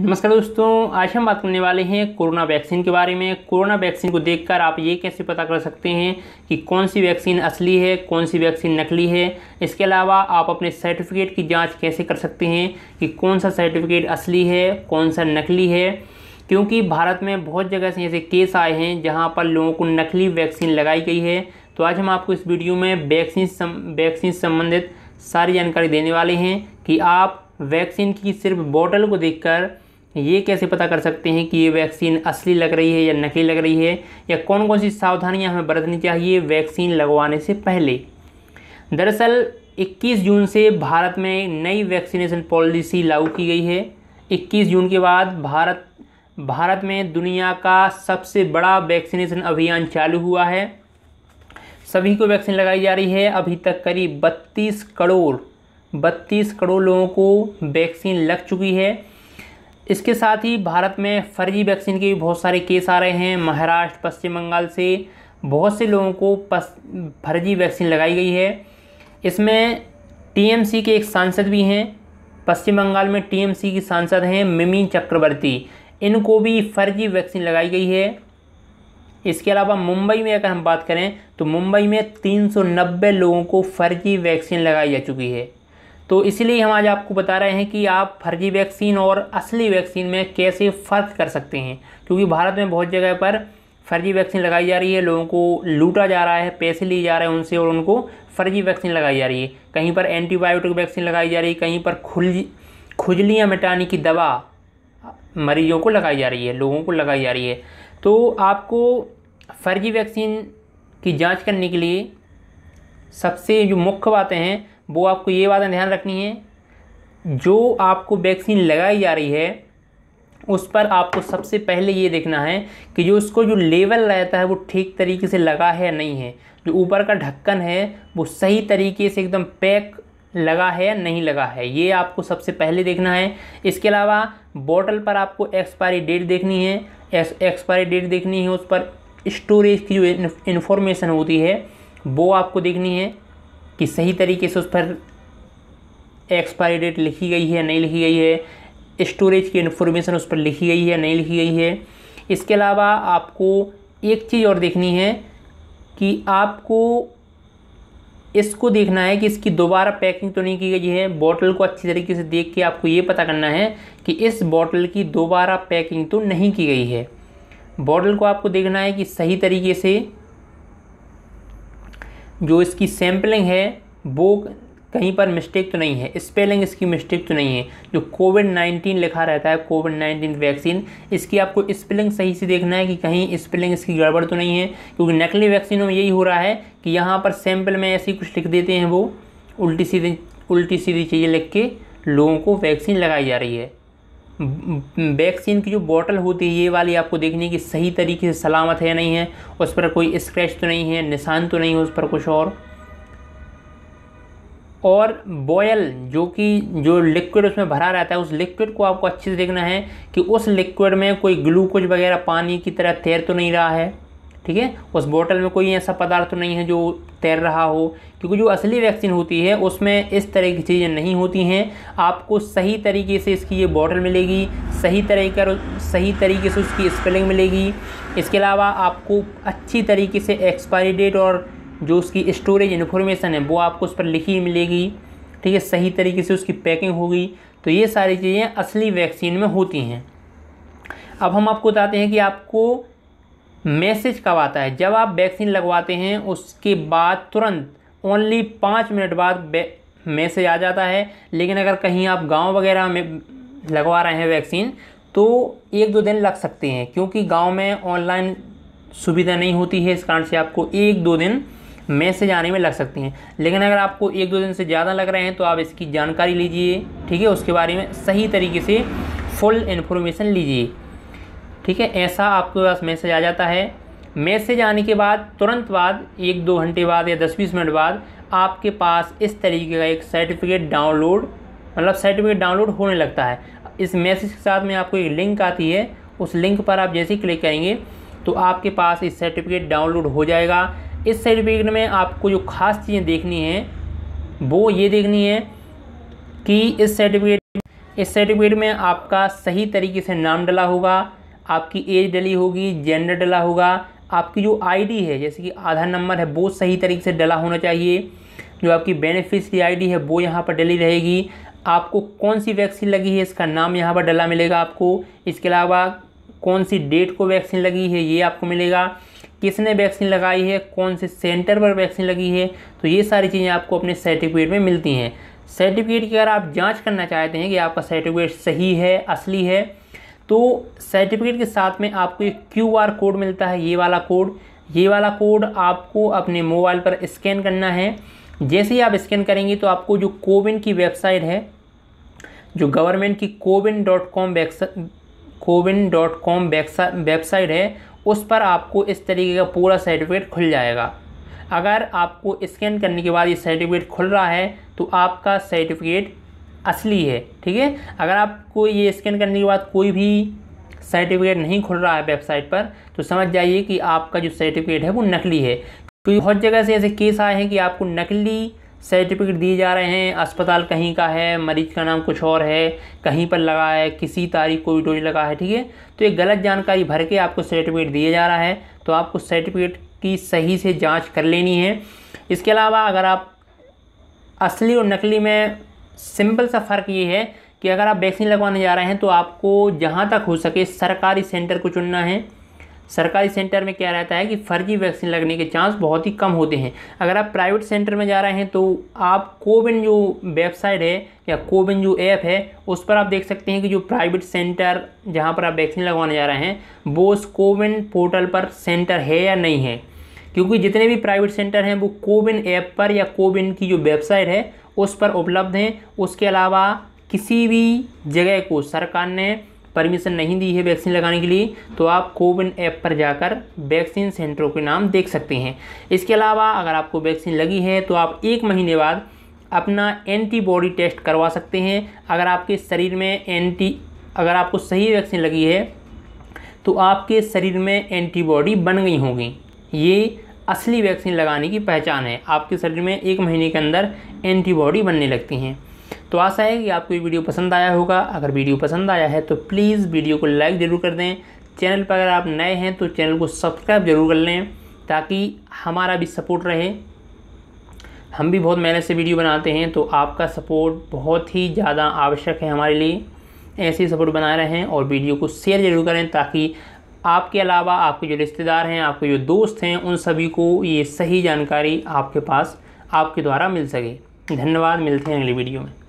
नमस्कार दोस्तों आज हम बात करने वाले हैं कोरोना वैक्सीन के बारे में कोरोना वैक्सीन को देखकर आप ये कैसे पता कर सकते हैं कि कौन सी वैक्सीन असली है कौन सी वैक्सीन नकली है इसके अलावा आप अपने सर्टिफिकेट की जांच कैसे कर सकते हैं कि कौन सा सर्टिफिकेट असली है कौन सा नकली है क्योंकि भारत में बहुत जगह से ऐसे केस आए हैं जहाँ पर लोगों को नकली वैक्सीन लगाई गई है तो आज हम आपको इस वीडियो में वैक्सीन वैक्सीन संबंधित सारी जानकारी देने वाले हैं कि आप वैक्सीन की सिर्फ बॉटल को देखकर ये कैसे पता कर सकते हैं कि ये वैक्सीन असली लग रही है या नकली लग रही है या कौन कौन सी सावधानियां हमें बरतनी चाहिए वैक्सीन लगवाने से पहले दरअसल 21 जून से भारत में नई वैक्सीनेशन पॉलिसी लागू की गई है 21 जून के बाद भारत भारत में दुनिया का सबसे बड़ा वैक्सीनेशन अभियान चालू हुआ है सभी को वैक्सीन लगाई जा रही है अभी तक करीब बत्तीस करोड़ बत्तीस करोड़ लोगों को वैक्सीन लग चुकी है इसके साथ ही भारत में फर्जी वैक्सीन के भी बहुत सारे केस आ रहे हैं महाराष्ट्र पश्चिम बंगाल से बहुत से लोगों को पस फर्जी वैक्सीन लगाई गई है इसमें टीएमसी के एक सांसद भी हैं पश्चिम बंगाल में टीएमसी की सांसद हैं मिमी चक्रवर्ती इनको भी फर्जी वैक्सीन लगाई गई है इसके अलावा मुंबई में अगर हम बात करें तो मुंबई में 390 लोगों को फर्जी वैक्सीन लगाई जा चुकी है तो इसलिए हम आज आपको बता रहे हैं कि आप फर्जी वैक्सीन और असली वैक्सीन में कैसे फ़र्क कर सकते हैं क्योंकि भारत में बहुत जगह पर फर्जी वैक्सीन लगाई जा रही है लोगों को लूटा जा रहा है पैसे लिए जा रहे हैं उनसे और उनको फर्जी वैक्सीन लगाई जा रही है कहीं पर एंटीबायोटिक वैक्सीन लगाई जा रही है कहीं पर खुल खुजलियाँ मिटाने की दवा मरीजों को लगाई जा रही है लोगों को लगाई जा रही है तो आपको फर्जी वैक्सीन की जांच करने के लिए सबसे जो मुख्य बातें हैं वो आपको ये बातें ध्यान रखनी है जो आपको वैक्सीन लगाई जा रही है उस पर आपको सबसे पहले ये देखना है कि जो उसको जो लेवल रहता है वो ठीक तरीके से लगा है या नहीं है जो ऊपर का ढक्कन है वो सही तरीके से एकदम पैक लगा है या नहीं लगा है ये आपको सबसे पहले देखना है इसके अलावा बॉटल पर आपको एक्सपायरी डेट देखनी है एक्सपायरी डेट देखनी है उस पर स्टोरेज की जो इन्फॉर्मेशन होती है वो आपको देखनी है कि सही तरीके से उस पर एक्सपायरी डेट लिखी गई है नहीं लिखी गई है स्टोरेज की इन्फॉर्मेशन उस पर लिखी गई है नहीं लिखी गई है इसके अलावा आपको एक चीज़ और देखनी है कि आपको इसको देखना है कि इसकी दोबारा पैकिंग तो नहीं की गई है बॉटल को अच्छी तरीके से देख के आपको ये पता करना है कि इस बॉटल की दोबारा पैकिंग तो नहीं की गई है बॉटल को आपको देखना है कि सही तरीके से जो इसकी सैम्पलिंग है वो कहीं पर मिस्टेक तो नहीं है स्पेलिंग इसकी मिस्टेक तो नहीं है जो कोविड नाइन्टीन लिखा रहता है कोविड नाइन्टीन वैक्सीन इसकी आपको स्पेलिंग सही से देखना है कि कहीं स्पेलिंग इसकी गड़बड़ तो नहीं है क्योंकि नकली वैक्सीनों में यही हो रहा है कि यहाँ पर सैंपल में ऐसी कुछ लिख देते हैं वो उल्टी सीधी उल्टी सीधी चीज़ें लिख के लोगों को वैक्सीन लगाई जा रही है वैक्सीन की जो बॉटल होती है ये वाली आपको देखनी कि सही तरीके से सलामत है या नहीं है उस पर कोई स्क्रैच तो नहीं है निशान तो नहीं है उस पर कुछ और और बॉयल जो कि जो लिक्विड उसमें भरा रहता है उस लिक्विड को आपको अच्छे से देखना है कि उस लिक्विड में कोई ग्लूकोज वगैरह पानी की तरह तैर तो नहीं रहा है ठीक है उस बोतल में कोई ऐसा पदार्थ नहीं है जो तैर रहा हो क्योंकि जो असली वैक्सीन होती है उसमें इस तरह की चीज़ें नहीं होती हैं आपको सही तरीके से इसकी ये बॉटल मिलेगी सही तरीके सही तरीके से उसकी स्पेलिंग मिलेगी इसके अलावा आपको अच्छी तरीके से एक्सपायरी डेट और जो उसकी स्टोरेज इन्फॉर्मेशन है वो आपको उस पर लिखी मिलेगी ठीक है सही तरीके से उसकी पैकिंग होगी तो ये सारी चीज़ें असली वैक्सीन में होती हैं अब हम आपको बताते हैं कि आपको मैसेज कब आता है जब आप वैक्सीन लगवाते हैं उसके बाद तुरंत ओनली पाँच मिनट बाद मैसेज आ जाता है लेकिन अगर कहीं आप गांव वगैरह में लगवा रहे हैं वैक्सीन तो एक दो दिन लग सकते हैं क्योंकि गांव में ऑनलाइन सुविधा नहीं होती है इस कारण से आपको एक दो दिन मैसेज आने में लग सकती हैं लेकिन अगर आपको एक दो दिन से ज़्यादा लग रहे हैं तो आप इसकी जानकारी लीजिए ठीक है उसके बारे में सही तरीके से फुल इन्फॉर्मेशन लीजिए ठीक है ऐसा आपके पास मैसेज आ जाता है मैसेज आने के बाद तुरंत बाद एक दो घंटे बाद या दस बीस मिनट बाद आपके पास इस तरीके का एक सर्टिफिकेट डाउनलोड मतलब सर्टिफिकेट डाउनलोड होने लगता है इस मैसेज के साथ में आपको एक लिंक आती है उस लिंक पर आप जैसे ही क्लिक करेंगे तो आपके पास इस सर्टिफिकेट डाउनलोड हो जाएगा इस सर्टिफिकेट में आपको जो खास चीज़ें देखनी हैं वो ये देखनी है कि इस सर्टिफिकेट इस सर्टिफिकेट में आपका सही तरीके से नाम डला होगा आपकी एज डली होगी जेंडर डला होगा आपकी जो आईडी है जैसे कि आधार नंबर है वो सही तरीके से डला होना चाहिए जो आपकी बेनिफिशरी आईडी है वो यहाँ पर डली रहेगी आपको कौन सी वैक्सीन लगी है इसका नाम यहाँ पर डला मिलेगा आपको इसके अलावा कौन सी डेट को वैक्सीन लगी है ये आपको मिलेगा किसने वैक्सीन लगाई है कौन से सेंटर पर वैक्सीन लगी है तो ये सारी चीज़ें आपको अपने सर्टिफिकेट में मिलती हैं सर्टिफिकेट की अगर आप जांच करना चाहते हैं कि आपका सर्टिफिकेट सही है असली है तो सर्टिफिकेट के साथ में आपको एक क्यू आर कोड मिलता है ये वाला कोड ये वाला कोड आपको अपने मोबाइल पर स्कैन करना है जैसे ही आप स्कैन करेंगे तो आपको जो कोविन की वेबसाइट है जो गवर्नमेंट की CoWIN dot com CoWIN dot com website है उस पर आपको इस तरीके का पूरा सर्टिफिकेट खुल जाएगा अगर आपको स्कैन करने के बाद ये सर्टिफिकेट खुल रहा है तो आपका सर्टिफिकेट असली है ठीक है अगर आपको ये स्कैन करने के बाद कोई भी सर्टिफिकेट नहीं खुल रहा है वेबसाइट पर तो समझ जाइए कि आपका जो सर्टिफिकेट है वो नकली है क्योंकि बहुत जगह से ऐसे केस आए हैं कि आपको नकली सर्टिफिकेट दिए जा रहे हैं अस्पताल कहीं का है मरीज का नाम कुछ और है कहीं पर लगा है किसी तारीख को भी डोज लगा है ठीक है तो ये गलत जानकारी भर के आपको सर्टिफिकेट दिया जा रहा है तो आपको सर्टिफिकेट की सही से जांच कर लेनी है इसके अलावा अगर आप असली और नकली में सिंपल सा फ़र्क ये है कि अगर आप वैक्सीन लगवाने जा रहे हैं तो आपको जहाँ तक हो सके सरकारी सेंटर को चुनना है सरकारी सेंटर में क्या रहता है कि फर्जी वैक्सीन लगने के चांस बहुत ही कम होते हैं अगर आप प्राइवेट सेंटर में जा रहे हैं तो आप कोविन जो वेबसाइट है या कोविन जो ऐप है उस पर आप देख सकते हैं कि जो प्राइवेट सेंटर जहाँ पर आप वैक्सीन लगवाने जा रहे हैं वो उस कोविन पोर्टल पर सेंटर है या नहीं है क्योंकि जितने भी प्राइवेट सेंटर हैं वो कोविन ऐप पर या कोविन की जो वेबसाइट है उस पर उपलब्ध हैं उसके अलावा किसी भी जगह को सरकार ने परमिशन नहीं दी है वैक्सीन लगाने के लिए तो आप कोविन ऐप पर जाकर वैक्सीन सेंटरों के नाम देख सकते हैं इसके अलावा अगर आपको वैक्सीन लगी है तो आप एक महीने बाद अपना एंटीबॉडी टेस्ट करवा सकते हैं अगर आपके शरीर में एंटी अगर आपको सही वैक्सीन लगी है तो आपके शरीर में एंटीबॉडी बन गई होंगी ये असली वैक्सीन लगाने की पहचान है आपके शरीर में एक महीने के अंदर एंटीबॉडी बनने लगती हैं तो आशा है कि आपको ये वीडियो पसंद आया होगा अगर वीडियो पसंद आया है तो प्लीज़ वीडियो को लाइक ज़रूर कर दें चैनल पर अगर आप नए हैं तो चैनल को सब्सक्राइब ज़रूर कर लें ताकि हमारा भी सपोर्ट रहे हम भी बहुत मेहनत से वीडियो बनाते हैं तो आपका सपोर्ट बहुत ही ज़्यादा आवश्यक है हमारे लिए ऐसे ही सपोर्ट बनाए रहें और वीडियो को शेयर ज़रूर करें ताकि आपके अलावा आपके जो रिश्तेदार हैं आपके जो दोस्त हैं उन सभी को ये सही जानकारी आपके पास आपके द्वारा मिल सके धन्यवाद मिलते हैं अगली वीडियो में